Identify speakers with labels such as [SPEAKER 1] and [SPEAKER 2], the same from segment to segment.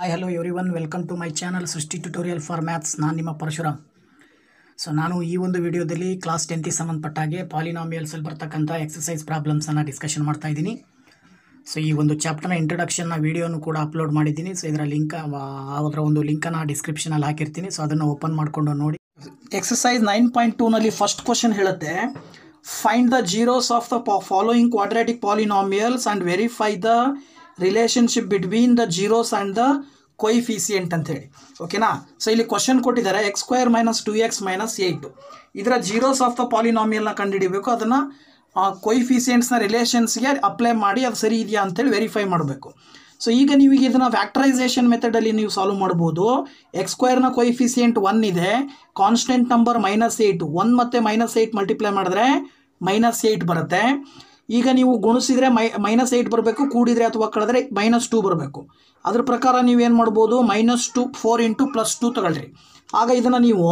[SPEAKER 1] hi hello everyone welcome to my channel Srishti tutorial for maths ನಾನು ನಿಮ್ಮ Parashuram so ನಾನು ಈ ಒಂದು ವಿಡಿಯೋದಲ್ಲಿ ಕ್ಲಾಸ್ ಟೆಂತಿಗೆ ಸಂಬಂಧಪಟ್ಟ ಹಾಗೆ ಪಾಲಿನಾಮಿಯಲ್ಸಲ್ಲಿ ಬರ್ತಕ್ಕಂಥ ಎಕ್ಸಸೈಸ್ ಪ್ರಾಬ್ಲಮ್ಸನ್ನು ಡಿಸ್ಕಷನ್ ಮಾಡ್ತಾ ಇದ್ದೀನಿ ಸೊ ಈ ಒಂದು ಚಾಪ್ಟರ್ನ ಇಂಟ್ರಡಕ್ಷನ್ನ ವೀಡಿಯೋನು ಕೂಡ ಅಪ್ಲೋಡ್ ಮಾಡಿದ್ದೀನಿ ಸೊ ಇದರ ಲಿಂಕ್ ಅದರ ಒಂದು ಲಿಂಕನ್ನು ಡಿಸ್ಕ್ರಿಪ್ಷನಲ್ಲಿ ಹಾಕಿರ್ತೀನಿ ಸೊ ಅದನ್ನು ಓಪನ್ ಮಾಡಿಕೊಂಡು ನೋಡಿ ಎಕ್ಸಸೈಸ್ ನೈನ್ ಪಾಯಿಂಟ್ ಟೂನಲ್ಲಿ ಫಸ್ಟ್ ಕ್ವಶನ್ ಹೇಳುತ್ತೆ find the zeros of the following quadratic polynomials and verify the relationship between the zeros and the coefficient ಅಂತ ಹೇಳಿ ಓಕೆನಾ ಸೊ ಇಲ್ಲಿ ಕ್ವಶನ್ ಕೊಟ್ಟಿದ್ದಾರೆ x square minus two x minus eight ಇದರ zeros of the ಪಾಲಿನಾಮಿಯಲ್ನ ಕಂಡುಹಿಡಿಬೇಕು ಅದನ್ನು ಕೊಯಿಫಿಸಿಯೆಂಟ್ಸ್ನ ರಿಲೇಷನ್ಸ್ಗೆ ಅಪ್ಲೈ ಮಾಡಿ ಅದು ಸರಿ ಇದೆಯಾ ಅಂತೇಳಿ ವೆರಿಫೈ ಮಾಡಬೇಕು ಸೊ ಈಗ ನೀವು ಇದನ್ನು ಫ್ಯಾಕ್ಟರೈಸೇಷನ್ ಮೆಥಡಲ್ಲಿ ನೀವು ಸಾಲ್ವ್ ಮಾಡ್ಬೋದು ಎಕ್ಸ್ ಸ್ಕ್ವೇರ್ನ ಕೊಯಿಫಿಸಿಯೆಂಟ್ ಒನ್ ಇದೆ constant number minus eight one ಮತ್ತು ಮೈನಸ್ ಏಯ್ಟ್ ಮಲ್ಟಿಪ್ಲೈ ಮಾಡಿದ್ರೆ ಮೈನಸ್ ಏಯ್ಟ್ ಬರುತ್ತೆ ಈಗ ನೀವು ಗುಣಿಸಿದರೆ ಮೈ ಮೈನಸ್ ಏಯ್ಟ್ ಬರಬೇಕು ಕೂಡಿದರೆ ಅಥವಾ ಕಳೆದ್ರೆ ಮೈನಸ್ ಟು ಬರಬೇಕು ಅದ್ರ ಪ್ರಕಾರ ನೀವು ಏನು ಮಾಡ್ಬೋದು minus two four into plus two ತಗೊಳ್ರಿ ಆಗ ಇದನ್ನು ನೀವು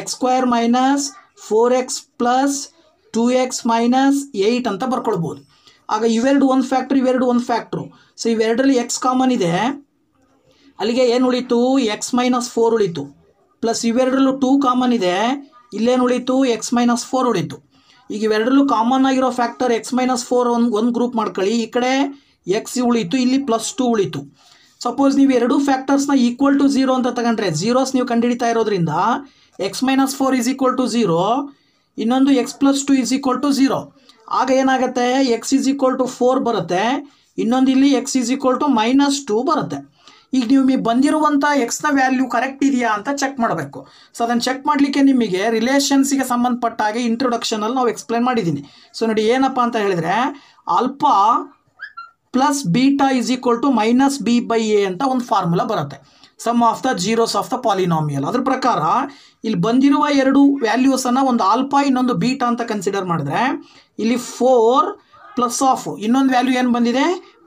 [SPEAKER 1] x square minus four x plus two x minus eight ಅಂತ ಬರ್ಕೊಳ್ಬೋದು ಆಗ ಇವೆರಡು ಒಂದು ಫ್ಯಾಕ್ಟ್ರಿ ಇವೆರಡು ಒಂದು ಫ್ಯಾಕ್ಟ್ರು ಸೊ ಇವೆರಡರಲ್ಲಿ ಎಕ್ಸ್ ಕಾಮನ್ ಇದೆ ಅಲ್ಲಿಗೆ ಏನು ಉಳಿತು ಎಕ್ಸ್ ಮೈನಸ್ ಫೋರ್ ಉಳಿತು ಪ್ಲಸ್ ಇವೆರಡರಲ್ಲೂ ಟೂ ಕಾಮನ್ ಇದೆ ಇಲ್ಲೇನು ಉಳಿತು ಎಕ್ಸ್ ಮೈನಸ್ ಫೋರ್ ಉಳಿತು ಈಗ ಇವೆರಡರಲ್ಲೂ ಕಾಮನ್ ಆಗಿರೋ ಫ್ಯಾಕ್ಟರ್ ಎಕ್ಸ್ ಮೈನಸ್ ಫೋರ್ ಒಂದು ಒಂದು ಗ್ರೂಪ್ ಮಾಡ್ಕೊಳ್ಳಿ ಈ ಕಡೆ ಎಕ್ಸ್ ಉಳಿತು ಇಲ್ಲಿ ಪ್ಲಸ್ ಟು ಉಳಿತು ಸಪೋಸ್ ನೀವು ಎರಡೂ ಫ್ಯಾಕ್ಟರ್ಸ್ನ ಈಕ್ವಲ್ ಟು ಝೀರೋ ಅಂತ ತಗೊಂಡ್ರೆ ಝೀರೋಸ್ ನೀವು ಕಂಡುಹಿಡಿತಾ ಇರೋದ್ರಿಂದ x minus four is equal to zero ಇನ್ನೊಂದು x plus two is equal to zero ಆಗ ಏನಾಗುತ್ತೆ x is equal to four ಬರುತ್ತೆ ಇನ್ನೊಂದು ಇಲ್ಲಿ x is equal to minus two ಬರುತ್ತೆ ಈಗ ನಿಮಗೆ ಬಂದಿರುವಂಥ ಎಕ್ಸ್ನ ವ್ಯಾಲ್ಯೂ ಕರೆಕ್ಟ್ ಇದೆಯಾ ಅಂತ ಚೆಕ್ ಮಾಡಬೇಕು ಸೊ ಅದನ್ನು ಚೆಕ್ ಮಾಡಲಿಕ್ಕೆ ನಿಮಗೆ ರಿಲೇಷನ್ಸಿಗೆ ಸಂಬಂಧಪಟ್ಟ ಹಾಗೆ ಇಂಟ್ರೊಡಕ್ಷನಲ್ಲಿ ನಾವು ಎಕ್ಸ್ಪ್ಲೇನ್ ಮಾಡಿದ್ದೀನಿ ಸೊ ನೋಡಿ ಏನಪ್ಪ ಅಂತ ಹೇಳಿದರೆ alpha plus beta is equal to minus b by a ಅಂತ ಒಂದು ಫಾರ್ಮುಲಾ ಬರುತ್ತೆ sum of the zeros of the polynomial ಅದ್ರ ಪ್ರಕಾರ ಇಲ್ಲಿ ಬಂದಿರುವ ಎರಡು ವ್ಯಾಲ್ಯೂಸನ್ನು ಒಂದು ಆಲ್ಫಾ ಇನ್ನೊಂದು ಬೀಟಾ ಅಂತ ಕನ್ಸಿಡರ್ ಮಾಡಿದ್ರೆ ಇಲ್ಲಿ ಫೋರ್ ಪ್ಲಸ್ ಆಫ್ ಇನ್ನೊಂದು ವ್ಯಾಲ್ಯೂ ಏನು ಬಂದಿದೆ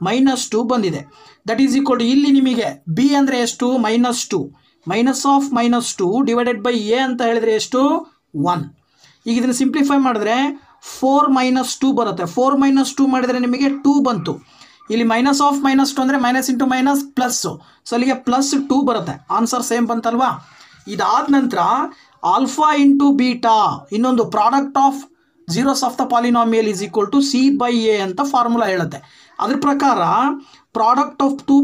[SPEAKER 1] ಮೈನಸ್ ಟು ಬಂದಿದೆ ದಟ್ ಈಸ್ ಈಕ್ವಲ್ ಟು ಇಲ್ಲಿ ನಿಮಗೆ ಬಿ ಅಂದರೆ ಎಷ್ಟು minus two minus of minus two divided by a ಅಂತ ಹೇಳಿದರೆ ಎಷ್ಟು ಒನ್ ಈಗ ಇದನ್ನು ಸಿಂಪ್ಲಿಫೈ ಮಾಡಿದ್ರೆ ಫೋರ್ ಮೈನಸ್ ಟು ಬರುತ್ತೆ ಫೋರ್ ಮೈನಸ್ ಟು ಮಾಡಿದರೆ ನಿಮಗೆ ಟೂ ಬಂತು ಇಲ್ಲಿ ಮೈನಸ್ ಆಫ್ ಮೈನಸ್ ಟು ಅಂದರೆ minus into minus plus so ಅಲ್ಲಿಗೆ ಪ್ಲಸ್ ಟೂ ಬರುತ್ತೆ ಆನ್ಸರ್ ಸೇಮ್ ಬಂತಲ್ವಾ ಇದಾದ ನಂತರ ಆಲ್ಫಾ ಇಂಟು ಬೀಟಾ ಇನ್ನೊಂದು product of zeros of the polynomial is equal to c by a ಅಂತ ಫಾರ್ಮುಲಾ ಹೇಳುತ್ತೆ ಅದ್ರ ಪ್ರಕಾರ product of two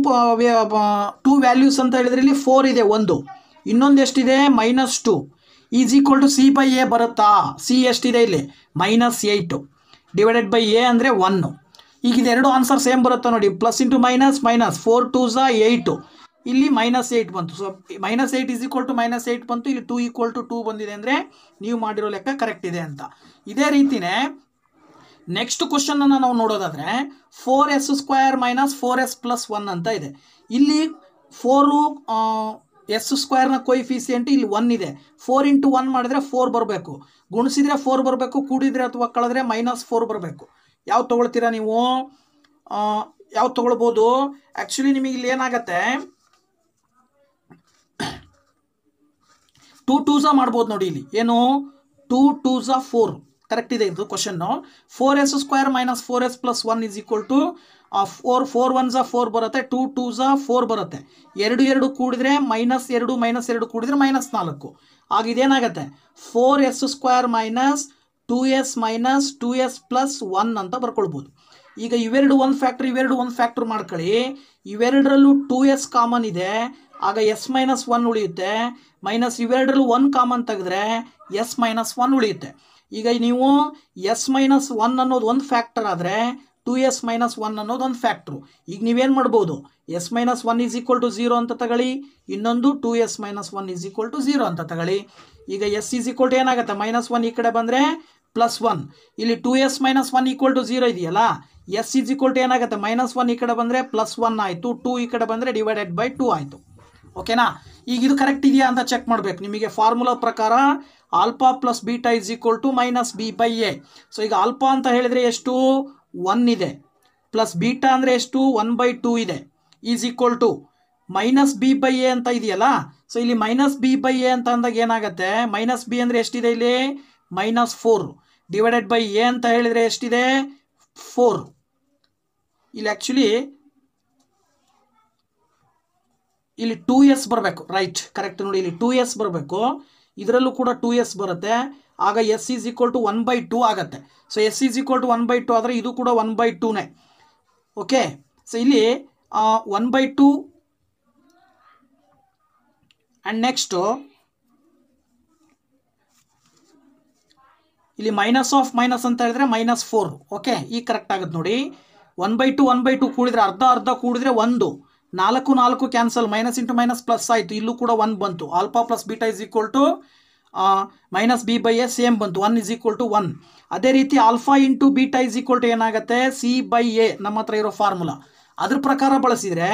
[SPEAKER 1] two values ಅಂತ ಹೇಳಿದ್ರೆ ಇಲ್ಲಿ ಫೋರ್ ಇದೆ ಒಂದು ಇನ್ನೊಂದು ಎಷ್ಟಿದೆ minus two is equal to c by a ಬರುತ್ತಾ ಸಿ ಎಷ್ಟಿದೆ ಇಲ್ಲಿ minus eight divided by a ಅಂದರೆ ಒನ್ನು ಈಗ ಎರಡು ಆನ್ಸರ್ ಸೇಮ್ ಬರುತ್ತಾ ನೋಡಿ plus into minus minus four two ಝಾ ಏಯ್ಟು ಇಲ್ಲಿ ಮೈನಸ್ ಏಯ್ಟ್ ಬಂತು so minus eight is equal to minus eight ಬಂತು ಇಲ್ಲಿ ಟು ಈಕ್ವಲ್ ಟು ಟೂ ಬಂದಿದೆ ಅಂದರೆ ನೀವು ಮಾಡಿರೋ ಲೆಕ್ಕ ಕರೆಕ್ಟ್ ಇದೆ ಅಂತ ಇದೇ ರೀತಿಯೇ ನೆಕ್ಸ್ಟ್ ಕ್ವಶನ್ ಅನ್ನು ನಾವು ನೋಡೋದಾದ್ರೆ four s square minus four s plus one ಅಂತ ಇದೆ ಇಲ್ಲಿ ಫೋರು ಎಸ್ ಸ್ಕ್ವೇರ್ನ ಕೊಯಿಫಿಸಿಯೆಂಟ್ ಇಲ್ಲಿ ಒನ್ ಇದೆ ಫೋರ್ ಇಂಟು ಒನ್ ಮಾಡಿದ್ರೆ ಫೋರ್ ಬರಬೇಕು ಗುಣಿಸಿದ್ರೆ ಫೋರ್ ಬರಬೇಕು ಕೂಡಿದ್ರೆ ಅಥವಾ ಕಳೆದ್ರೆ ಮೈನಸ್ ಫೋರ್ ಬರಬೇಕು ಯಾವ್ದು ತಗೊಳ್ತೀರಾ ನೀವು ಯಾವ್ದು ತೊಗೊಳ್ಬೋದು ಆ್ಯಕ್ಚುಲಿ ನಿಮಗೆ ಇಲ್ಲಿ ಏನಾಗತ್ತೆ ಟೂ ಟೂಸ ಮಾಡ್ಬೋದು ನೋಡಿ ಇಲ್ಲಿ ಏನು ಟೂ ಟೂಸ ಫೋರ್ ಕರೆಕ್ಟ್ ಇದೆ ಇದು question four s square minus four s plus one is equal to four four one ಝಾ ಫೋರ್ ಬರುತ್ತೆ ಟೂ ಟೂ ಝಾ ಫೋರ್ ಬರುತ್ತೆ ಎರಡು ಎರಡು ಕೂಡಿದ್ರೆ ಮೈನಸ್ ಎರಡು ಮೈನಸ್ ಎರಡು ಕೂಡಿದ್ರೆ ಮೈನಸ್ ನಾಲ್ಕು ಆಗ ಇದೇನಾಗುತ್ತೆ four s square minus two s minus two s plus one ಅಂತ ಬರ್ಕೊಳ್ಬೋದು ಈಗ ಇವೆರಡು ಒಂದು ಫ್ಯಾಕ್ಟ್ರಿ ಇವೆರಡು ಒಂದು ಫ್ಯಾಕ್ಟ್ರ್ ಮಾಡ್ಕೊಳ್ಳಿ ಇವೆರಡರಲ್ಲೂ ಟೂ ಎಸ್ ಕಾಮನ್ ಇದೆ ಆಗ ಎಸ್ ಮೈನಸ್ ಒನ್ ಉಳಿಯುತ್ತೆ ಮೈನಸ್ ಇವೆರಡರಲ್ಲೂ ಒನ್ ಕಾಮನ್ ತೆಗೆದ್ರೆ ಎಸ್ ಮೈನಸ್ ಒನ್ ಉಳಿಯುತ್ತೆ ಈಗ ನೀವು ಎಸ್ ಮೈನಸ್ ಒನ್ ಅನ್ನೋದು ಒಂದು ಫ್ಯಾಕ್ಟರ್ ಆದರೆ ಟು ಎಸ್ ಮೈನಸ್ ಒನ್ ಅನ್ನೋದು ಒಂದು ಫ್ಯಾಕ್ಟ್ರು ಈಗ ನೀವೇನು ಮಾಡ್ಬೋದು s minus one is equal to zero ಅಂತ ತಗೊಳ್ಳಿ ಇನ್ನೊಂದು two s minus one is equal to zero ಅಂತ ತಗೊಳ್ಳಿ ಈಗ ಎಸ್ ಈಸ್ ಈಕ್ವಲ್ ಟು ಏನಾಗುತ್ತೆ ಮೈನಸ್ ಒನ್ ಈ ಕಡೆ ಬಂದರೆ ಪ್ಲಸ್ ಒನ್ ಇಲ್ಲಿ two s minus one equal to zero ಇದೆಯಲ್ಲ ಎಸ್ ಈಸ್ ಈಕ್ವಲ್ ಟು ಏನಾಗುತ್ತೆ ಮೈನಸ್ ಒನ್ ಈ ಕಡೆ ಬಂದರೆ ಪ್ಲಸ್ ಒನ್ ಆಯಿತು ಟು ಈ ಕಡೆ ಬಂದರೆ ಡಿವೈಡೆಡ್ ಬೈ ಟು ಆಯಿತು ಓಕೆನಾ ಈಗ ಇದು ಕರೆಕ್ಟ್ ಇದೆಯಾ ಅಂತ ಚೆಕ್ ಮಾಡಬೇಕು ನಿಮಗೆ ಫಾರ್ಮುಲಾ ಪ್ರಕಾರ alpha plus beta is equal to minus b by a so ಈಗ ಆಲ್ಫಾ ಅಂತ ಹೇಳಿದರೆ ಎಷ್ಟು ಒನ್ ಇದೆ ಪ್ಲಸ್ ಬೀಟಾ ಅಂದರೆ ಎಷ್ಟು ಒನ್ ಬೈ ಟೂ ಇದೆ is equal to minus b by a ಅಂತ ಇದೆಯಲ್ಲ ಸೊ ಇಲ್ಲಿ ಮೈನಸ್ ಬಿ ಬೈ ಎ ಅಂತ ಅಂದಾಗ ಏನಾಗುತ್ತೆ ಮೈನಸ್ ಬಿ ಅಂದರೆ ಎಷ್ಟಿದೆ ಇಲ್ಲಿ minus four divided by a ಅಂತ ಹೇಳಿದರೆ ಎಷ್ಟಿದೆ ಫೋರ್ ಇಲ್ಲಿ ಆ್ಯಕ್ಚುಲಿ ಇಲ್ಲಿ ಟೂ ಎಸ್ ಬರಬೇಕು ರೈಟ್ ಕರೆಕ್ಟ್ ನೋಡಿ ಇಲ್ಲಿ ಟೂ ಎಸ್ ಬರಬೇಕು ಇದರಲ್ಲೂ ಕೂಡ ಟೂ ಎಸ್ ಬರುತ್ತೆ ಆಗ s is equal to one by two ಆಗುತ್ತೆ so s is equal to one by two ಆದರೆ ಇದು ಕೂಡ ಒನ್ ಬೈ ಟೂನೇ ಓಕೆ ಸೊ ಇಲ್ಲಿ one by two and next ಇಲ್ಲಿ ಮೈನಸ್ ಆಫ್ ಮೈನಸ್ ಅಂತ ಹೇಳಿದ್ರೆ ಮೈನಸ್ ಫೋರ್ ಓಕೆ ಈಗ ಕರೆಕ್ಟ್ ಆಗುತ್ತೆ ನೋಡಿ one by two one by two ಕೂಡಿದ್ರೆ ಅರ್ಧ ಅರ್ಧ ಕೂಡಿದ್ರೆ ಒಂದು ನಾಲ್ಕು ನಾಲ್ಕು cancel minus into minus plus ಆಯಿತು ಇಲ್ಲೂ ಕೂಡ ಒನ್ ಬಂತು alpha plus beta is equal to minus b by a same ಬಂತು one is equal to one ಅದೇ ರೀತಿ alpha into beta is equal to ಏನಾಗುತ್ತೆ ಸಿ ಬೈ ಎ ನಮ್ಮ ಹತ್ರ ಇರೋ ಫಾರ್ಮುಲಾ ಅದ್ರ ಪ್ರಕಾರ ಬಳಸಿದರೆ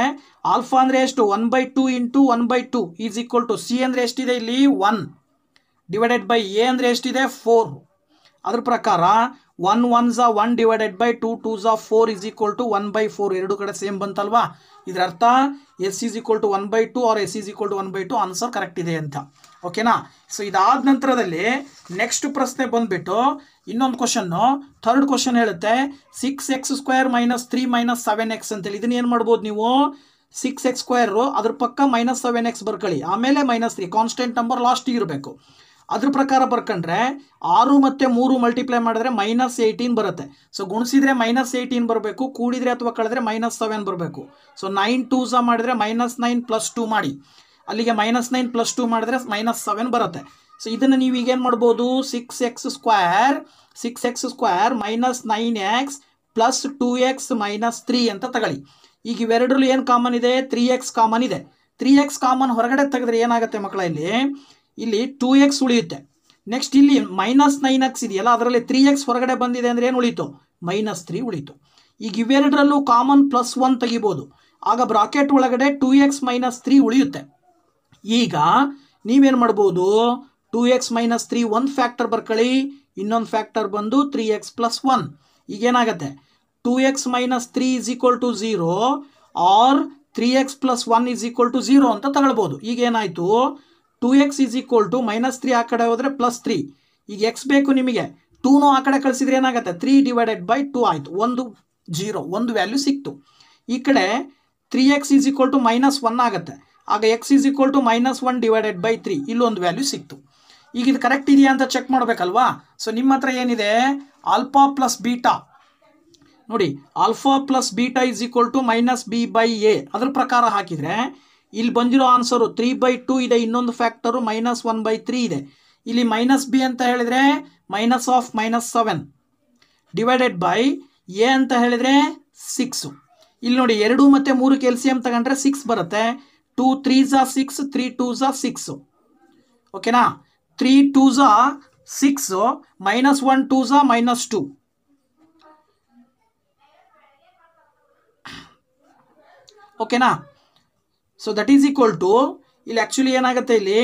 [SPEAKER 1] ಆಲ್ಫಾ ಅಂದರೆ ಎಷ್ಟು one by two into one by two is equal to c ಅಂದರೆ ಎಷ್ಟಿದೆ ಇಲ್ಲಿ ಒನ್ ಡಿವೈಡೆಡ್ ಬೈ ಎ ಅಂದರೆ ಎಷ್ಟಿದೆ ಫೋರ್ ಅದ್ರ ಪ್ರಕಾರ ಒನ್ ಒನ್ ಝಾ one divided by two two ಝಾ four is equal to one by four ಎರಡು ಕಡೆ ಸೇಮ್ ಬಂತಲ್ವಾ ಇದರರ್ಥ s is equal to one by two or s is equal to one by two answer correct ಇದೆ ಅಂತ ಓಕೆನಾ so ಇದಾದ ನಂತರದಲ್ಲಿ ನೆಕ್ಸ್ಟ್ ಪ್ರಶ್ನೆ ಬಂದುಬಿಟ್ಟು ಇನ್ನೊಂದು ಕ್ವಶನ್ನು ಥರ್ಡ್ ಕ್ವಶನ್ ಹೇಳುತ್ತೆ six x square minus three minus seven x ಅಂತೇಳಿ ಇದನ್ನ ಏನು ಮಾಡ್ಬೋದು ನೀವು ಸಿಕ್ಸ್ ಎಕ್ಸ್ ಸ್ಕ್ವೇರು ಅದ್ರ ಪಕ್ಕ ಮೈನಸ್ ಸೆವೆನ್ ಎಕ್ಸ್ ಬರ್ಕೊಳ್ಳಿ ಆಮೇಲೆ ಮೈನಸ್ ತ್ರೀ ಕಾನ್ಸ್ಟೆಂಟ್ ನಂಬರ್ ಲಾಸ್ಟಿಗೆ ಇರಬೇಕು ಅದ್ರ ಪ್ರಕಾರ ಬರ್ಕೊಂಡ್ರೆ ಆರು ಮತ್ತು ಮೂರು ಮಲ್ಟಿಪ್ಲೈ ಮಾಡಿದ್ರೆ ಮೈನಸ್ ಏಯ್ಟೀನ್ ಬರುತ್ತೆ ಸೊ ಗುಣಿಸಿದರೆ ಮೈನಸ್ ಏಯ್ಟೀನ್ ಬರಬೇಕು ಕೂಡಿದರೆ ಅಥವಾ ಕಳೆದ್ರೆ ಮೈನಸ್ ಸೆವೆನ್ ಬರಬೇಕು ಸೊ ನೈನ್ ಟೂ ಸಹ ಮಾಡಿದರೆ ಮೈನಸ್ ನೈನ್ ಪ್ಲಸ್ ಟೂ ಮಾಡಿ ಅಲ್ಲಿಗೆ ಮೈನಸ್ ನೈನ್ ಪ್ಲಸ್ ಟೂ ಮಾಡಿದ್ರೆ ಮೈನಸ್ ಸೆವೆನ್ ಬರುತ್ತೆ ಸೊ ಇದನ್ನು ನೀವು ಈಗೇನು ಮಾಡ್ಬೋದು six x square six x square minus nine x plus two x minus three ಅಂತ ತಗೊಳ್ಳಿ ಈಗ ಇವೆರಡರಲ್ಲೂ ಏನು ಕಾಮನ್ ಇದೆ ತ್ರೀ ಎಕ್ಸ್ ಕಾಮನ್ ಇದೆ ತ್ರೀ ಎಕ್ಸ್ ಕಾಮನ್ ಹೊರಗಡೆ ತೆಗೆದ್ರೆ ಏನಾಗುತ್ತೆ ಮಕ್ಕಳಲ್ಲಿ ಇಲ್ಲಿ ಟೂ ಎಕ್ಸ್ ಉಳಿಯುತ್ತೆ ನೆಕ್ಸ್ಟ್ ಇಲ್ಲಿ ಮೈನಸ್ ನೈನ್ ಎಕ್ಸ್ ಇದೆಯಲ್ಲ ಅದರಲ್ಲಿ ತ್ರೀ ಎಕ್ಸ್ ಹೊರಗಡೆ ಬಂದಿದೆ ಅಂದರೆ ಏನು ಉಳಿತು ಮೈನಸ್ ತ್ರೀ ಉಳಿತು ಈಗ ಇವೆರಡರಲ್ಲೂ ಕಾಮನ್ ಪ್ಲಸ್ ಒನ್ ತೆಗಿಬೋದು ಆಗ ಬ್ರಾಕೆಟ್ ಒಳಗಡೆ ಟೂ ಎಕ್ಸ್ ಮೈನಸ್ ತ್ರೀ ಉಳಿಯುತ್ತೆ ಈಗ ನೀವೇನು ಮಾಡ್ಬೋದು two x minus three one factor ಬರ್ಕೊಳ್ಳಿ ಇನ್ನೊಂದು ಫ್ಯಾಕ್ಟರ್ ಬಂದು ತ್ರೀ ಎಕ್ಸ್ ಪ್ಲಸ್ ಒನ್ ಈಗೇನಾಗುತ್ತೆ two x minus three is equal to zero or three x plus one is equal to zero ಅಂತ ತಗೊಳ್ಬೋದು ಈಗೇನಾಯಿತು two x is equal to minus three ಆ ಕಡೆ ಹೋದರೆ ಪ್ಲಸ್ ತ್ರೀ ಈಗ X ಬೇಕು ನಿಮಗೆ ಟೂನು ಆ ಕಡೆ ಕಳಿಸಿದ್ರೆ ಏನಾಗುತ್ತೆ ತ್ರೀ ಡಿವೈಡೆಡ್ ಬೈ ಟೂ ಆಯಿತು ಒಂದು ಜೀರೋ ಒಂದು ವ್ಯಾಲ್ಯೂ ಸಿಕ್ತು ಈ ಕಡೆ three x is equal to minus one ಆಗುತ್ತೆ ಆಗ x is equal to minus one divided by three ಇಲ್ಲೊಂದು ವ್ಯಾಲ್ಯೂ ಸಿಕ್ತು ಈಗ ಇದು ಕರೆಕ್ಟ್ ಇದೆಯಾ ಅಂತ ಚೆಕ್ ಮಾಡಬೇಕಲ್ವಾ ಸೊ ನಿಮ್ಮ ಹತ್ರ ಏನಿದೆ ಆಲ್ಫಾ ಪ್ಲಸ್ ಬೀಟಾ ನೋಡಿ alpha plus beta is equal to minus b by a ಅದ್ರ ಪ್ರಕಾರ ಹಾಕಿದರೆ ಇಲ್ಲಿ ಬಂದಿರೋ ಆನ್ಸರು ತ್ರೀ ಬೈ ಟೂ ಇದೆ ಇನ್ನೊಂದು factor minus one by three ಇದೆ ಇಲ್ಲಿ ಮೈನಸ್ ಬಿ ಅಂತ ಹೇಳಿದ್ರೆ minus of minus seven divided by a ಅಂತ ಹೇಳಿದ್ರೆ ಸಿಕ್ಸು ಇಲ್ಲಿ ನೋಡಿ ಎರಡು ಮತ್ತು ಮೂರು ಕೆಲ್ಸಿಯಂ ತಗೊಂಡ್ರೆ ಸಿಕ್ಸ್ ಬರುತ್ತೆ ಟೂ ತ್ರೀ ಝಾ ಸಿಕ್ಸ್ ತ್ರೀ ಟೂ ಝಾ ಸಿಕ್ಸು ಓಕೆನಾ ತ್ರೀ ಟೂ ಝಾ ಸಿಕ್ಸು ಮೈನಸ್ ಒನ್ ಟೂ ಝಾ ಮೈನಸ್ ಟು ಓಕೆನಾ so that is equal to ಇಲ್ಲಿ ಆ್ಯಕ್ಚುಲಿ ಏನಾಗುತ್ತೆ ಇಲ್ಲಿ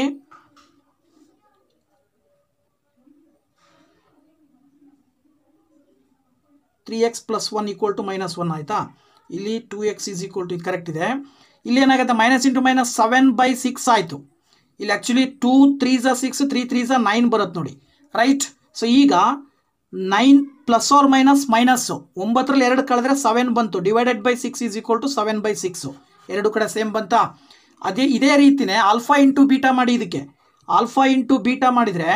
[SPEAKER 1] three x plus one equal to minus one ಆಯಿತಾ ಇಲ್ಲಿ two x is equal to correct ಇದೆ ಇಲ್ಲಿ ಏನಾಗುತ್ತೆ minus into minus seven by six ಆಯಿತು ಇಲ್ಲಿ actually two three six three three ಝ ನೈನ್ ಬರುತ್ತೆ ನೋಡಿ ರೈಟ್ ಸೊ ಈಗ nine plus or minus minus ಒಂಬತ್ತರಲ್ಲಿ ಎರಡು ಕಳೆದ್ರೆ ಸೆವೆನ್ ಬಂತು divided by six is equal to seven by six ಎರಡು ಕಡೆ ಸೇಮ್ ಬಂತ ಅದೇ ಇದೇ ರೀತಿನೇ ಆಲ್ಫಾ ಇಂಟು ಬೀಟಾ ಮಾಡಿ ಇದಕ್ಕೆ ಆಲ್ಫಾ ಇಂಟು ಬೀಟಾ ಮಾಡಿದರೆ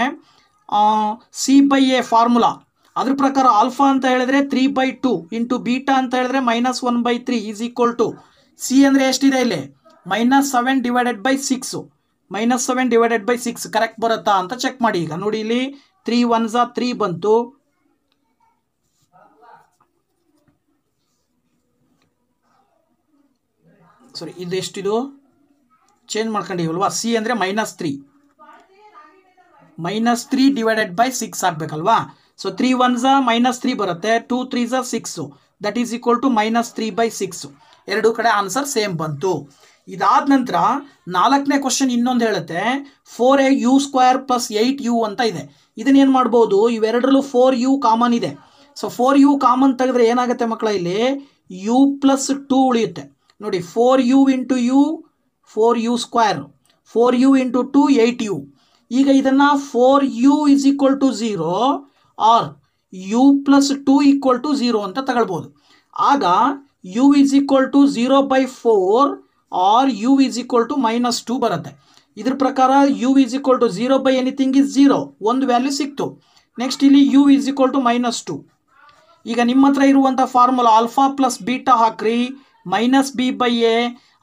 [SPEAKER 1] ಸಿ ಬೈ ಎ ಫಾರ್ಮುಲಾ ಅದ್ರ ಪ್ರಕಾರ ಆಲ್ಫಾ ಅಂತ ಹೇಳಿದ್ರೆ three by two into beta ಅಂತ ಹೇಳಿದ್ರೆ minus one by three is equal to c ಅಂದರೆ ಎಷ್ಟಿದೆ ಇಲ್ಲಿ minus seven divided by six minus seven divided by six correct ಬರುತ್ತಾ ಅಂತ ಚೆಕ್ ಮಾಡಿ ಈಗ ನೋಡಿ ಇಲ್ಲಿ ತ್ರೀ ಒನ್ಸ ತ್ರೀ ಬಂತು ಸಾರಿ ಇದು ಎಷ್ಟಿದು ಚೇಂಜ್ ಮಾಡ್ಕೊಂಡಿವಲ್ವಾ ಸಿ ಅಂದರೆ minus three minus three divided by six ಆಗಬೇಕಲ್ವಾ ಸೊ ತ್ರೀ ಒನ್ ಝ ಮೈನಸ್ ತ್ರೀ ಬರುತ್ತೆ ಟೂ ತ್ರೀ ಝ six that is equal to minus three by six ಎರಡು ಕಡೆ ಆನ್ಸರ್ ಸೇಮ್ ಬಂತು ಇದಾದ ನಂತರ ನಾಲ್ಕನೇ ಕ್ವಶನ್ ಇನ್ನೊಂದು ಹೇಳುತ್ತೆ four a u square plus eight u ಅಂತ ಇದೆ ಇದನ್ನೇನು ಮಾಡ್ಬೋದು ಇವೆರಡರಲ್ಲೂ ಫೋರ್ ಯು ಕಾಮನ್ ಇದೆ ಸೊ ಫೋರ್ ಯು ಕಾಮನ್ ತೆಗೆದ್ರೆ ಏನಾಗುತ್ತೆ ಮಕ್ಕಳಲ್ಲಿ ಯು ಪ್ಲಸ್ ಟೂ ಉಳಿಯುತ್ತೆ ನೋಡಿ four u into u four u square four u into two eight u ಈಗ ಇದನ್ನು four u is equal to zero or u plus two equal to zero ಅಂತ ತಗೊಳ್ಬೋದು ಆಗ u is equal to zero by four R u is equal to minus two ಬರುತ್ತೆ ಇದ್ರ ಪ್ರಕಾರ u is equal to zero by anything is zero ಒಂದು value ಸಿಕ್ತು next ಇಲ್ಲಿ u is equal to minus two ಈಗ ನಿಮ್ಮ ಹತ್ರ ಇರುವಂಥ ಫಾರ್ಮುಲಾ ಆಲ್ಫಾ ಪ್ಲಸ್ ಬೀಟಾ ಹಾಕ್ರಿ ಮೈನಸ್ ಬಿ ಬೈ ಎ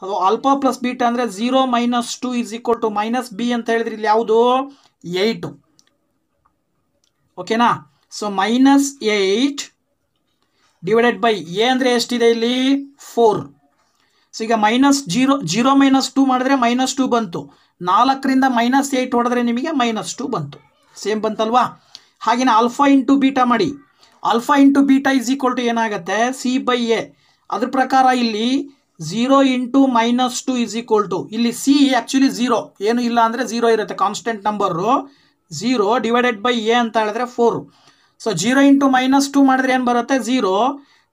[SPEAKER 1] ಅದು ಆಲ್ಫಾ ಪ್ಲಸ್ ಬೀಟಾ ಅಂದರೆ zero minus two is equal to minus b ಅಂತ ಹೇಳಿದ್ರೆ ಇಲ್ಲಿ ಯಾವುದು ಏಯ್ಟು ಓಕೆನಾ so minus eight divided by a ಅಂದರೆ ಎಷ್ಟಿದೆ ಇಲ್ಲಿ ಫೋರ್ ಸೊ ಈಗ minus zero zero minus two ಮಾಡಿದ್ರೆ ಮೈನಸ್ ಟು ಬಂತು ನಾಲ್ಕರಿಂದ ಮೈನಸ್ ಏಯ್ಟ್ ಹೊಡೆದ್ರೆ ನಿಮಗೆ ಮೈನಸ್ ಟು ಬಂತು ಸೇಮ್ ಬಂತಲ್ವಾ ಹಾಗೆಯೇ ಆಲ್ಫಾ ಇಂಟು ಬೀಟಾ ಮಾಡಿ alpha into beta is equal to ಏನಾಗುತ್ತೆ ಸಿ ಬೈ ಎ ಅದ್ರ ಪ್ರಕಾರ ಇಲ್ಲಿ zero into minus two is equal to ಇಲ್ಲಿ ಸಿ ಆ್ಯಕ್ಚುಲಿ ಝೀರೋ ಏನು ಇಲ್ಲ ಅಂದರೆ ಝೀರೋ ಇರುತ್ತೆ constant number zero divided by a ಅಂತ ಹೇಳಿದ್ರೆ four so zero into minus two ಮಾಡಿದ್ರೆ ಏನು ಬರುತ್ತೆ zero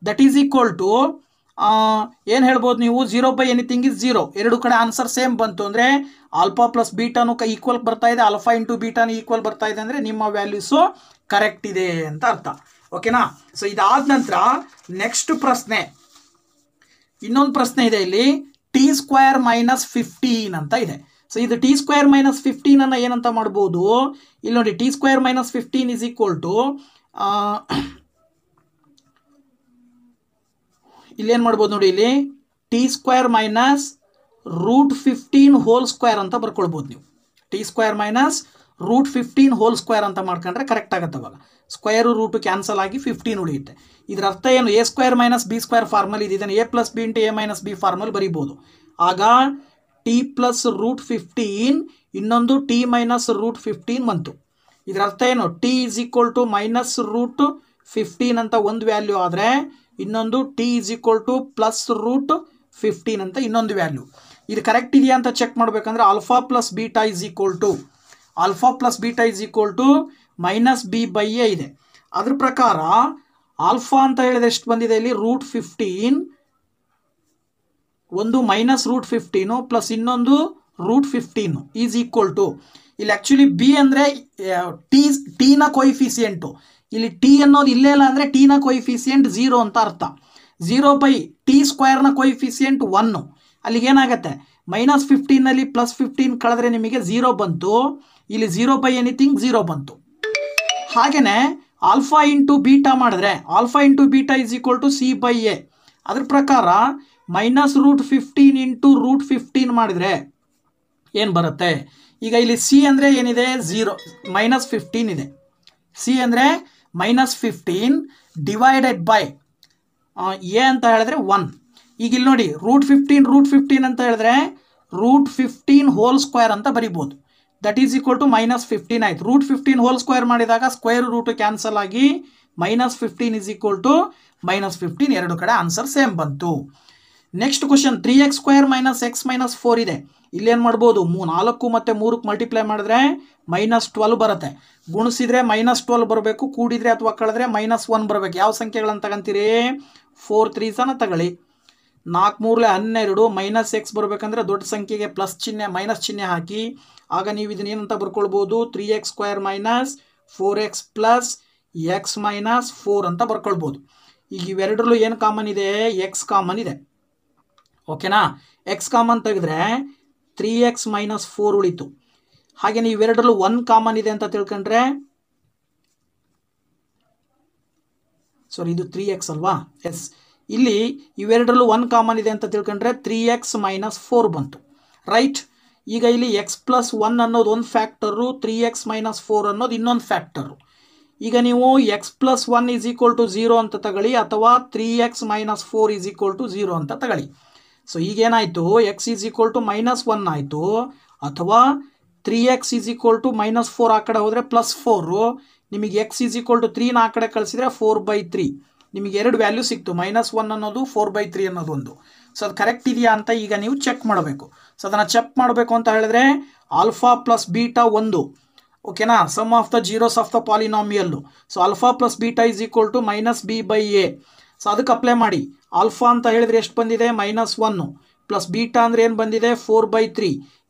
[SPEAKER 1] that is equal to ಏನು ಹೇಳ್ಬೋದು ನೀವು zero by anything is zero ಎರಡು ಕಡೆ ಆನ್ಸರ್ ಸೇಮ್ ಬಂತು ಅಂದರೆ ಆಲ್ಫಾ ಪ್ಲಸ್ ಬೀಟಾನು ಕ ಈಕ್ವಲ್ ಬರ್ತಾ ಇದೆ ಆಲ್ಫಾ ಇಂಟು ಬೀಟಾನು ಈಕ್ವಲ್ ಬರ್ತಾ ಇದೆ ಅಂದರೆ ನಿಮ್ಮ ವ್ಯಾಲ್ಯೂಸು ಕರೆಕ್ಟ್ ಇದೆ ಅಂತ ಅರ್ಥ ಓಕೆನಾ ಸೊ ಇದಾದ ನಂತರ ನೆಕ್ಸ್ಟ್ ಪ್ರಶ್ನೆ ಇನ್ನೊಂದು ಪ್ರಶ್ನೆ ಇದೆ ಇಲ್ಲಿ ಟಿ ಸ್ಕ್ವೇರ್ ಮೈನಸ್ ಫಿಫ್ಟೀನ್ ಅಂತ ಇದೆ ಸೊ ಇದು ಟಿ ಸ್ಕ್ವೇರ್ ಮೈನಸ್ ಫಿಫ್ಟೀನ್ ಅನ್ನ ಏನಂತ ಮಾಡ್ಬೋದು ಇಲ್ಲಿ ನೋಡಿ t square minus fifteen is equal to ಇಲ್ಲಿ ಏನ್ ಮಾಡ್ಬೋದು ನೋಡಿ ಇಲ್ಲಿ t square minus root fifteen whole square ಅಂತ ಬರ್ಕೊಳ್ಬೋದು ನೀವು t square minus root fifteen whole square ಅಂತ ಮಾಡ್ಕೊಂಡ್ರೆ ಕರೆಕ್ಟ್ ಆಗುತ್ತೆ ಅವಾಗ ಸ್ಕ್ವೇರು ರೂಟು ಕ್ಯಾನ್ಸಲ್ ಆಗಿ ಫಿಫ್ಟೀನ್ ಉಳಿಯುತ್ತೆ ಇದರ ಅರ್ಥ ಏನು a square minus b square formula ಇದನ್ನು a plus b into a minus b formula ಬರಿಬೋದು ಆಗ ಟಿ ಪ್ಲಸ್ ರೂಟ್ ಫಿಫ್ಟೀನ್ ಇನ್ನೊಂದು ಟಿ ಮೈನಸ್ ರೂಟ್ ಫಿಫ್ಟೀನ್ ಬಂತು ಇದರ ಅರ್ಥ ಏನು t is equal to minus root fifteen ಅಂತ ಒಂದು ವ್ಯಾಲ್ಯೂ ಆದರೆ ಇನ್ನೊಂದು t is equal to plus root fifteen ಅಂತ ಇನ್ನೊಂದು ವ್ಯಾಲ್ಯೂ ಇದು ಕರೆಕ್ಟ್ ಇದೆಯಾ ಅಂತ ಚೆಕ್ ಮಾಡಬೇಕಂದ್ರೆ alpha plus beta is equal to alpha plus beta is equal to minus b by a ಇದೆ ಅದ್ರ ಪ್ರಕಾರ ಆಲ್ಫಾ ಅಂತ ಹೇಳಿದ್ರೆ ಎಷ್ಟು ಬಂದಿದೆ ಇಲ್ಲಿ ರೂಟ್ ಫಿಫ್ಟೀನ್ ಒಂದು ಮೈನಸ್ ರೂಟ್ ಫಿಫ್ಟೀನು ಪ್ಲಸ್ ಇನ್ನೊಂದು root fifteen is equal to ಇಲ್ಲಿ ಆ್ಯಕ್ಚುಲಿ ಬಿ ಅಂದರೆ ಟಿ ಟೀನ ಕೊಯಿಫಿಸಿಯೆಂಟು ಇಲ್ಲಿ ಟಿ ಅನ್ನೋದು ಇಲ್ಲೇ ಇಲ್ಲ ಅಂದರೆ ಟೀನ ಕೊಯಿಫಿಸಿಯೆಂಟ್ ಝೀರೋ ಅಂತ ಅರ್ಥ ಝೀರೋ ಬೈ ಟಿ ಸ್ಕ್ವೇರ್ನ ಕೊಯಿಫಿಸಿಯೆಂಟ್ ಒನ್ನು ಅಲ್ಲಿಗೇನಾಗತ್ತೆ ಮೈನಸ್ ಫಿಫ್ಟೀನಲ್ಲಿ ಪ್ಲಸ್ ಫಿಫ್ಟೀನ್ ಕಳೆದ್ರೆ ನಿಮಗೆ ಝೀರೋ ಬಂತು ಇಲ್ಲಿ ಝೀರೋ ಬೈ ಎನಿಥಿಂಗ್ ಝೀರೋ ಬಂತು ಹಾಗೆಯೇ ಆಲ್ಫಾ ಇಂಟು ಬೀಟಾ ಮಾಡಿದ್ರೆ alpha into beta is equal to c by a ಅದ್ರ ಪ್ರಕಾರ minus root fifteen into root fifteen ಮಾಡಿದರೆ ಏನು ಬರುತ್ತೆ ಈಗ ಇಲ್ಲಿ ಸಿ ಅಂದರೆ ಏನಿದೆ ಝೀರೋ ಮೈನಸ್ ಫಿಫ್ಟೀನ್ ಇದೆ ಸಿ ಅಂದರೆ minus fifteen divided by a ಅಂತ ಹೇಳಿದ್ರೆ ಒನ್ ಈಗ ಇಲ್ಲಿ ನೋಡಿ ರೂಟ್ ಫಿಫ್ಟೀನ್ ರೂಟ್ ಫಿಫ್ಟೀನ್ ಅಂತ ಹೇಳಿದ್ರೆ ರೂಟ್ ಫಿಫ್ಟೀನ್ ಹೋಲ್ ಸ್ಕ್ವೇರ್ ಅಂತ ಬರಿಬೋದು that is equal to minus fifteen ಆಯಿತು ರೂಟ್ ಫಿಫ್ಟೀನ್ ಹೋಲ್ ಸ್ಕ್ವೇರ್ ಮಾಡಿದಾಗ ಸ್ಕ್ವೇರ್ ರೂಟ್ ಕ್ಯಾನ್ಸಲ್ ಆಗಿ minus fifteen is equal to minus fifteen ಎರಡು ಕಡೆ ಆನ್ಸರ್ ಸೇಮ್ ಬಂತು next question three x square minus x minus four ಇದೆ ಇಲ್ಲೇನು ಮಾಡ್ಬೋದು ಮೂ ನಾಲ್ಕು ಮತ್ತು ಮೂರಕ್ಕೆ ಮಲ್ಟಿಪ್ಲೈ ಮಾಡಿದ್ರೆ ಮೈನಸ್ ಟ್ವೆಲ್ ಬರುತ್ತೆ ಗುಣಿಸಿದ್ರೆ ಮೈನಸ್ ಟ್ವೆಲ್ ಬರಬೇಕು ಕೂಡಿದರೆ ಅಥವಾ ಕಳೆದ್ರೆ ಮೈನಸ್ ಒನ್ ಬರಬೇಕು ಯಾವ ಸಂಖ್ಯೆಗಳನ್ನು ತಗೊಂತೀರಿ ಫೋರ್ ತ್ರೀಸನ್ನು ತಗೊಳ್ಳಿ ನಾಲ್ಕುಮೂರಲೆ ಹನ್ನೆರಡು ಮೈನಸ್ ಎಕ್ಸ್ ಬರಬೇಕಂದ್ರೆ ದೊಡ್ಡ ಸಂಖ್ಯೆಗೆ ಪ್ಲಸ್ ಚಿಹ್ನೆ ಮೈನಸ್ ಚಿಹ್ನೆ ಹಾಕಿ ಆಗ ನೀವು ಇದನ್ನೇನಂತ ಬರ್ಕೊಳ್ಬೋದು three x square minus four x plus x minus four ಅಂತ ಬರ್ಕೊಳ್ಬೋದು ಈಗ ಇವೆರಡರಲ್ಲೂ ಏನು ಕಾಮನ್ ಇದೆ ಎಕ್ಸ್ ಕಾಮನ್ ಇದೆ ಓಕೆನಾ ಎಕ್ಸ್ ಕಾಮನ್ ತೆಗೆದ್ರೆ ತ್ರೀ ಎಕ್ಸ್ ಮೈನಸ್ ಫೋರ್ ಉಳಿತು ಹಾಗೆ ಇವೆರಡರಲ್ಲೂ ಒನ್ ಕಾಮನ್ ಇದೆ ಅಂತ ತಿಳ್ಕೊಂಡ್ರೆ ಸಾರಿ ಇದು ತ್ರೀ ಎಕ್ಸ್ ಅಲ್ವಾ ಎಸ್ ಇಲ್ಲಿ ಇವೆರಡರಲ್ಲೂ ಒನ್ ಕಾಮನ್ ಇದೆ ಅಂತ ತಿಳ್ಕೊಂಡ್ರೆ ತ್ರೀ ಎಕ್ಸ್ ಮೈನಸ್ ಫೋರ್ ಬಂತು ರೈಟ್ ಈಗ ಇಲ್ಲಿ ಎಕ್ಸ್ ಪ್ಲಸ್ ಒನ್ ಅನ್ನೋದು ಒಂದು factor three x minus four ಅನ್ನೋದು ಇನ್ನೊಂದು ಫ್ಯಾಕ್ಟರು ಈಗ ನೀವು x plus one is equal to zero ಅಂತ ತಗೊಳ್ಳಿ ಅಥವಾ three x minus four is equal to zero ಅಂತ ತಗೊಳ್ಳಿ ಸೊ ಈಗೇನಾಯಿತು x is equal to minus one ಆಯಿತು ಅಥವಾ three x is equal to minus four ಆ ಕಡೆ ಹೋದರೆ ಪ್ಲಸ್ ಫೋರು ನಿಮಗೆ ಎಕ್ಸ್ ಈಸ್ ಈಕ್ವಲ್ ಟು ತ್ರೀನ ಆ ಕಡೆ ಕಳಿಸಿದರೆ ಫೋರ್ ಬೈ ತ್ರೀ ನಿಮಗೆ ಎರಡು ವ್ಯಾಲ್ಯೂ ಸಿಕ್ತು ಮೈನಸ್ ಒನ್ ಅನ್ನೋದು ಫೋರ್ ಬೈ ತ್ರೀ ಅನ್ನೋದು ಒಂದು ಸೊ ಅದು ಕರೆಕ್ಟ್ ಇದೆಯಾ ಅಂತ ಈಗ ನೀವು ಚೆಕ್ ಮಾಡಬೇಕು ಸೊ ಅದನ್ನು ಚೆಕ್ ಮಾಡಬೇಕು ಅಂತ ಹೇಳಿದ್ರೆ ಆಲ್ಫಾ ಪ್ಲಸ್ ಬೀಟಾ ಒಂದು ಓಕೆನಾ sum of the zeros of the polynomial so alpha plus beta is equal to minus b by a so ಅದಕ್ಕೆ ಅಪ್ಲೈ ಮಾಡಿ ಆಲ್ಫಾ ಅಂತ ಹೇಳಿದ್ರೆ ಎಷ್ಟು ಬಂದಿದೆ ಮೈನಸ್ ಒನ್ನು ಪ್ಲಸ್ ಬೀಟಾ ಅಂದರೆ ಏನು ಬಂದಿದೆ ಫೋರ್ ಬೈ ತ್ರೀ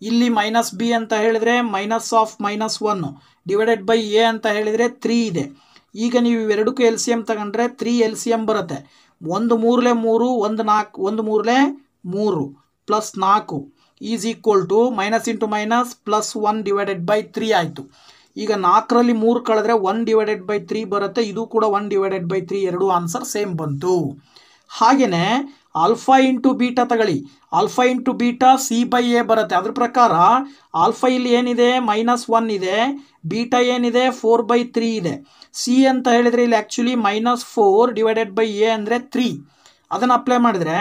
[SPEAKER 1] ಇಲ್ಲಿ ಮೈನಸ್ ಬಿ ಅಂತ ಹೇಳಿದರೆ minus of minus one divided by a ಅಂತ ಹೇಳಿದರೆ ತ್ರೀ ಇದೆ ಈಗ ನೀವು ಇವೆರಡಕ್ಕೂ ಎಲ್ ಸಿ ಎಮ್ ತಗೊಂಡ್ರೆ ತ್ರೀ ಎಲ್ ಸಿ ಎಮ್ ಬರುತ್ತೆ ಒಂದು ಮೂರಲೆ ಮೂರು ಒಂದು ನಾಲ್ಕು ಒಂದು ಮೂರಲೆ ಮೂರು ಪ್ಲಸ್ ನಾಲ್ಕು is equal to minus into minus plus one divided by three ಆಯಿತು ಈಗ ನಾಲ್ಕರಲ್ಲಿ ಮೂರು ಕಳೆದ್ರೆ ಒನ್ ಡಿವೈಡೆಡ್ ಬೈ ತ್ರೀ ಬರುತ್ತೆ ಇದು ಕೂಡ ಒನ್ ಡಿವೈಡೆಡ್ ಬೈ ತ್ರೀ ಎರಡು ಆನ್ಸರ್ ಸೇಮ್ ಬಂತು ಹಾಗೆಯೇ ಆಲ್ಫಾ ಇಂಟು ಬೀಟಾ ತಗೊಳ್ಳಿ alpha into beta c by a ಬರುತ್ತೆ ಅದ್ರ ಪ್ರಕಾರ ಆಲ್ಫಾ ಇಲ್ಲಿ ಏನಿದೆ ಮೈನಸ್ ಒನ್ ಇದೆ ಬೀಟಾ ಏನಿದೆ ಫೋರ್ ಬೈ ತ್ರೀ ಇದೆ ಸಿ ಅಂತ ಹೇಳಿದರೆ ಇಲ್ಲಿ actually minus four divided by a ಅಂದರೆ ತ್ರೀ ಅದನ್ನು ಅಪ್ಲೈ ಮಾಡಿದ್ರೆ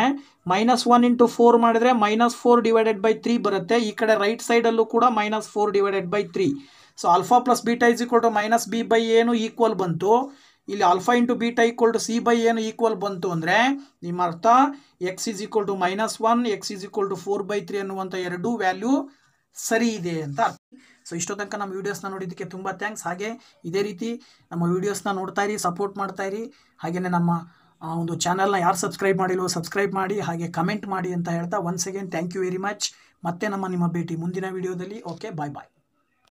[SPEAKER 1] ಮೈನಸ್ ಒನ್ ಇಂಟು ಫೋರ್ ಮಾಡಿದರೆ minus four divided by three ಬರುತ್ತೆ ಈ ಕಡೆ ರೈಟ್ ಸೈಡಲ್ಲೂ ಕೂಡ minus four divided by three so alpha plus beta is equal to minus b by ಏನು ಈಕ್ವಲ್ ಬಂತು ಇಲ್ಲಿ alpha into beta equal to c by ಏನು ಈಕ್ವಲ್ ಬಂತು ಅಂದರೆ ನಿಮ್ಮ ಅರ್ಥ x is equal to minus one x is equal to four by three ಅನ್ನುವಂಥ ಎರಡು ವ್ಯಾಲ್ಯೂ ಸರಿ ಇದೆ ಅಂತ ಸೊ ಇಷ್ಟೋ ತನಕ ನಮ್ಮ ವೀಡಿಯೋಸ್ನ ನೋಡಿದ್ದಕ್ಕೆ ತುಂಬ ಥ್ಯಾಂಕ್ಸ್ ಹಾಗೆ ಇದೇ ರೀತಿ ನಮ್ಮ ವೀಡಿಯೋಸ್ನ ನೋಡ್ತಾ ಇರಿ ಸಪೋರ್ಟ್ ಮಾಡ್ತಾ ಇರಿ ಹಾಗೆಯೇ ನಮ್ಮ ಒಂದು ಚಾನಲ್ನ ಯಾರು ಸಬ್ಸ್ಕ್ರೈಬ್ ಮಾಡಿಲ್ವೋ ಸಬ್ಸ್ಕ್ರೈಬ್ ಮಾಡಿ ಹಾಗೆ ಕಮೆಂಟ್ ಮಾಡಿ ಅಂತ ಹೇಳ್ತಾ once again thank you very much ಮತ್ತೆ ನಮ್ಮ ನಿಮ್ಮ ಭೇಟಿ ಮುಂದಿನ ವೀಡಿಯೋದಲ್ಲಿ ಓಕೆ ಬಾಯ್ ಬಾಯ್